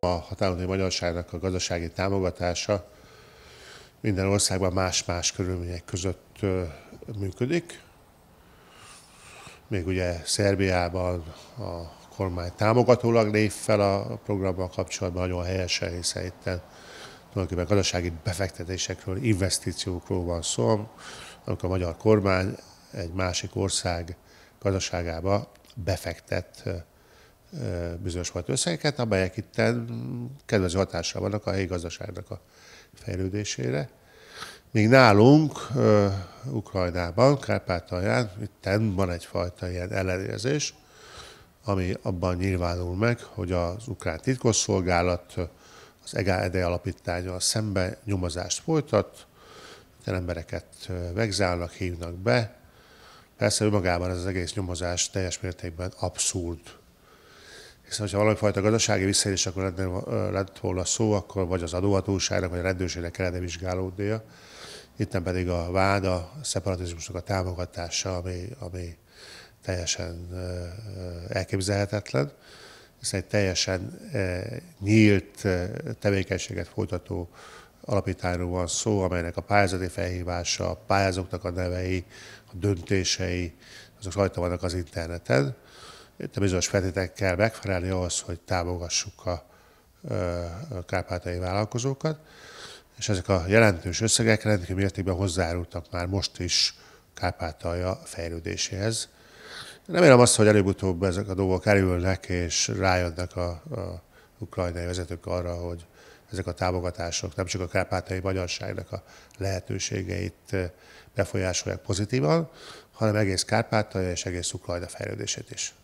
A határon magyarságnak a gazdasági támogatása minden országban más-más körülmények között működik. Még ugye Szerbiában a kormány támogatólag lép fel a programmal kapcsolatban, nagyon helyesen, hiszen itt tulajdonképpen gazdasági befektetésekről, investíciókról van szó, amikor a magyar kormány egy másik ország gazdaságába befektet bizonyos fajta összegeket, amelyek itt kedvező hatással vannak a helyi gazdaságnak a fejlődésére. Míg nálunk, Ukrajnában, Kárpátalján, itt van egyfajta ilyen ellenérzés, ami abban nyilvánul meg, hogy az ukrán titkosszolgálat az EGA-EDE alapítványal szemben nyomozást folytat, Ilyen embereket vegzálnak, hívnak be. Persze önmagában ez az egész nyomozás teljes mértékben abszurd. Hiszen, hogyha valami fajta gazdasági visszaélés akkor lett, lett volna szó, akkor vagy az adóhatóságnak, vagy a rendőrségnek kellene vizsgálódnia. Itt nem pedig a vád a szeparatizmusnak a támogatása, ami, ami teljesen elképzelhetetlen, hiszen egy teljesen nyílt tevékenységet folytató alapítványról van szó, amelynek a pályázati felhívása, a pályázóknak a nevei, a döntései, azok rajta vannak az interneten. Itt a bizonyos feltételekkel kell megfelelni ahhoz, hogy támogassuk a, a kárpátai vállalkozókat, és ezek a jelentős összegek rendkívül mértékben hozzájárultak már most is Kárpátalja fejlődéséhez. Remélem azt, hogy előbb-utóbb ezek a dolgok kerülnek, és rájönnek a, a ukrajnai vezetők arra, hogy ezek a támogatások nem csak a kárpátai magyarságnak a lehetőségeit befolyásolják pozitívan, hanem egész Kárpátalja és egész Ukrajna fejlődését is.